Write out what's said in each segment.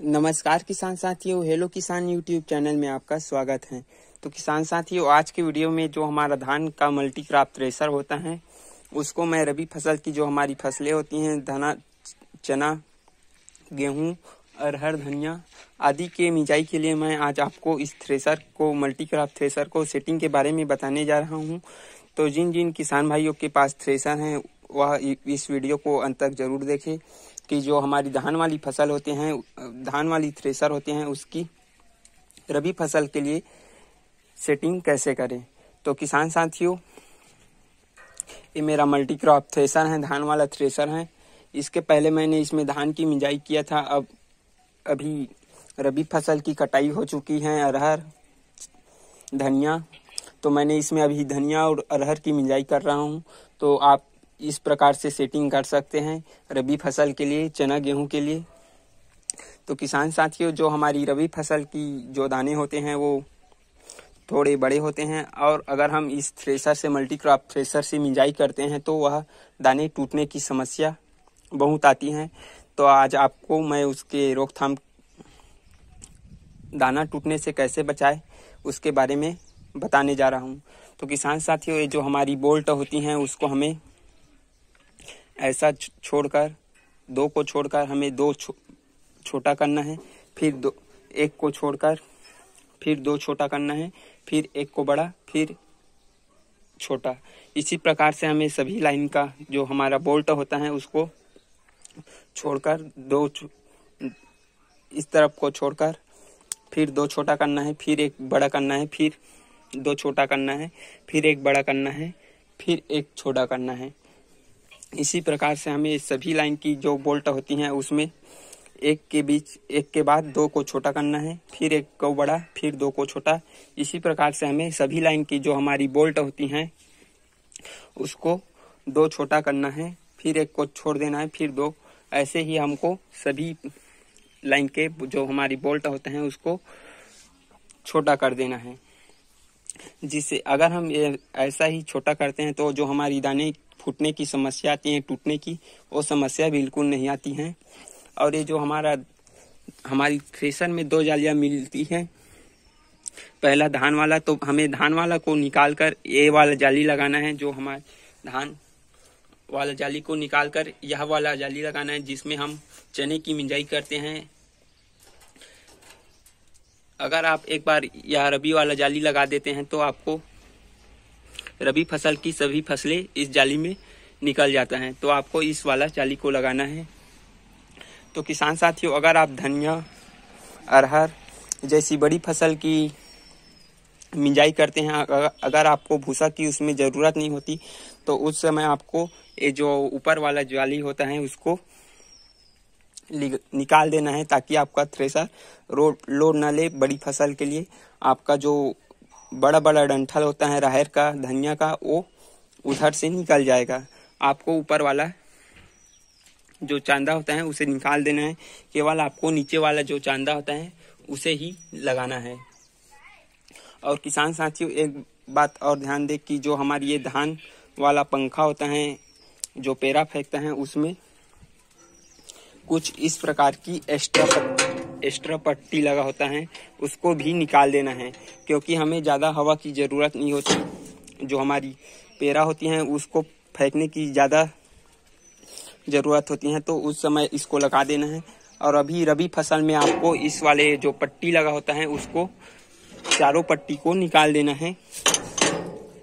नमस्कार किसान साथियों हेलो किसान यूट्यूब चैनल में आपका स्वागत है तो किसान साथियों आज के वीडियो में जो हमारा धान का मल्टी क्रॉप थ्रेसर होता है उसको मैं रबी फसल की जो हमारी फसलें होती हैं धना चना गेहूं अरहर धनिया आदि के मिंजाई के लिए मैं आज आपको इस थ्रेसर को मल्टी क्रॉप थ्रेसर को सेटिंग के बारे में बताने जा रहा हूँ तो जिन जिन किसान भाइयों के पास थ्रेसर हैं वह इस वीडियो को अंत तक जरूर देखें की जो हमारी धान वाली फसल होते हैं धान वाली थ्रेसर होते हैं उसकी रबी फसल के लिए सेटिंग कैसे करें तो किसान साथियों ये मेरा मल्टी क्रॉप थ्रेसर है धान वाला थ्रेसर है इसके पहले मैंने इसमें धान की मिजाई किया था अब अभी रबी फसल की कटाई हो चुकी है अरहर धनिया तो मैंने इसमें अभी धनिया और अरहर की मिजाई कर रहा हूँ तो आप इस प्रकार से सेटिंग कर सकते हैं रबी फसल के लिए चना गेहूं के लिए तो किसान साथियों जो हमारी रबी फसल की जो दाने होते हैं वो थोड़े बड़े होते हैं और अगर हम इस थ्रेसर से मल्टी क्रॉप थ्रेसर से मिंजाई करते हैं तो वह दाने टूटने की समस्या बहुत आती है तो आज आपको मैं उसके रोकथाम दाना टूटने से कैसे बचाए उसके बारे में बताने जा रहा हूँ तो किसान साथियों ये जो हमारी बोल्ट होती हैं उसको हमें ऐसा छोड़कर दो को छोड़कर हमें दो छो, छोटा करना है फिर दो एक को छोड़कर फिर दो छोटा करना है फिर एक को बड़ा फिर छोटा इसी प्रकार से हमें सभी लाइन का जो हमारा बोल्ट होता है उसको छोड़कर दो इस तरफ को छोड़कर फिर दो छोटा करना है फिर एक बड़ा करना है फिर दो छोटा करना है फिर एक बड़ा करना है फिर एक छोटा करना है इसी प्रकार से हमें सभी लाइन की जो बोल्ट होती हैं उसमें एक के बीच एक के बाद दो को छोटा करना है फिर एक को बड़ा फिर दो को छोटा इसी प्रकार से हमें सभी लाइन की जो हमारी बोल्ट होती हैं उसको दो छोटा करना है फिर एक को छोड़ देना है फिर दो ऐसे ही हमको सभी लाइन के जो हमारी बोल्ट होते हैं उसको छोटा कर देना है जिससे अगर हम ऐसा ही छोटा करते हैं तो जो हमारी दाने फूटने की समस्या आती है टूटने की वो समस्या बिल्कुल नहीं आती है और ये जो हमारा हमारी थ्रेसर में दो जालियां मिलती हैं पहला धान वाला तो हमें धान वाला को निकाल कर ये वाला जाली लगाना है जो हमारे धान वाला जाली को निकाल कर यह वाला जाली लगाना है जिसमें हम चने की मिंजाई करते हैं अगर आप एक बार यह रबी वाला जाली लगा देते हैं तो आपको रबी फसल की सभी फसलें इस जाली में निकल जाता है तो आपको इस वाला जाली को लगाना है तो किसान साथियों अगर आप धनिया अरहर जैसी बड़ी फसल की मिंजाई करते हैं अगर आपको भूसा की उसमें ज़रूरत नहीं होती तो उस समय आपको ये जो ऊपर वाला जाली होता है उसको निकाल देना है ताकि आपका थ्रेसर रोड लोड ना ले बड़ी फसल के लिए आपका जो बड़ा बड़ा डंठल होता है राहर का धनिया का वो उधर से निकल जाएगा आपको ऊपर वाला जो चांदा होता है उसे निकाल देना है केवल आपको नीचे वाला जो चांदा होता है उसे ही लगाना है और किसान साथियों एक बात और ध्यान दे कि जो हमारी ये धान वाला पंखा होता है जो पेरा फेंकता है उसमें कुछ इस प्रकार की एक्स्ट्रा एक्स्ट्रा पट्टी लगा होता है उसको भी निकाल देना है क्योंकि हमें ज़्यादा हवा की ज़रूरत नहीं होती जो हमारी पेड़ा होती हैं उसको फेंकने की ज़्यादा ज़रूरत होती है तो उस समय इसको लगा देना है और अभी रबी फसल में आपको इस वाले जो पट्टी लगा होता है उसको चारों पट्टी को निकाल देना है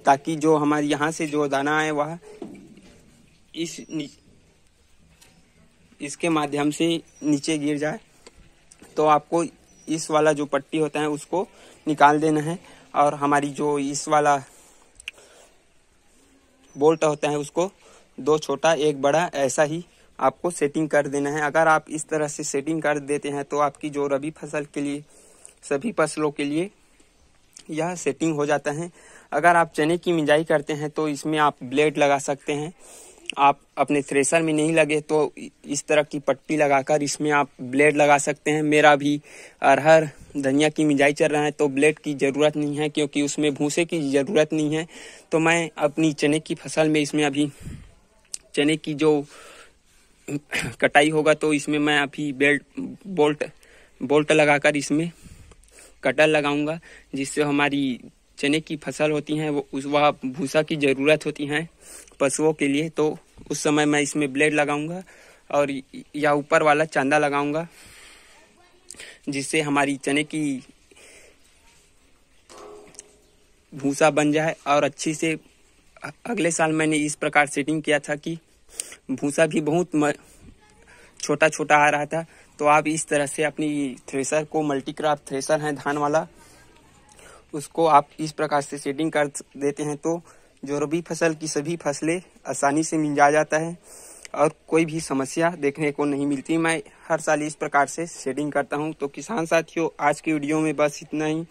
ताकि जो हमारे यहाँ से जो दाना आए वह इस इसके माध्यम से नीचे गिर जाए तो आपको इस वाला जो पट्टी होता है उसको निकाल देना है और हमारी जो इस वाला बोल्ट होता है उसको दो छोटा एक बड़ा ऐसा ही आपको सेटिंग कर देना है अगर आप इस तरह से सेटिंग कर देते हैं तो आपकी जो रबी फसल के लिए सभी फसलों के लिए यह सेटिंग हो जाता है अगर आप चने की मिजाई करते हैं तो इसमें आप ब्लेड लगा सकते हैं आप अपने थ्रेसर में नहीं लगे तो इस तरह की पट्टी लगाकर इसमें आप ब्लेड लगा सकते हैं मेरा भी अरहर धनिया की मिजाई चल रहा है तो ब्लेड की ज़रूरत नहीं है क्योंकि उसमें भूसे की ज़रूरत नहीं है तो मैं अपनी चने की फसल में इसमें अभी चने की जो कटाई होगा तो इसमें मैं अभी बेल्ट बोल्ट बोल्ट लगाकर इसमें कटर लगाऊंगा जिससे हमारी चने की फसल होती हैं वो उस वह भूसा की ज़रूरत होती हैं पशुओं के लिए तो उस समय मैं इसमें ब्लेड लगाऊंगा और या ऊपर वाला चांदा लगाऊंगा जिससे हमारी चने की भूसा बन जाए और अच्छी से अगले साल मैंने इस प्रकार सेटिंग किया था कि भूसा भी बहुत म, छोटा छोटा आ रहा था तो आप इस तरह से अपनी थ्रेसर को मल्टी क्राफ्ट थ्रेसर है धान वाला उसको आप इस प्रकार से शेडिंग कर देते हैं तो जो रबी फसल की सभी फसलें आसानी से मिंजा जाता है और कोई भी समस्या देखने को नहीं मिलती मैं हर साल इस प्रकार से शेडिंग करता हूं तो किसान साथियों आज की वीडियो में बस इतना ही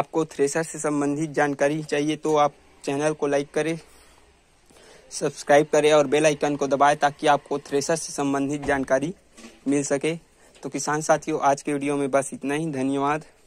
आपको थ्रेसर से संबंधित जानकारी चाहिए तो आप चैनल को लाइक करें सब्सक्राइब करें और बेल आइकन को दबाएं ताकि आपको थ्रेसर से संबंधित जानकारी मिल सके तो किसान साथियों आज के वीडियो में बस इतना ही धन्यवाद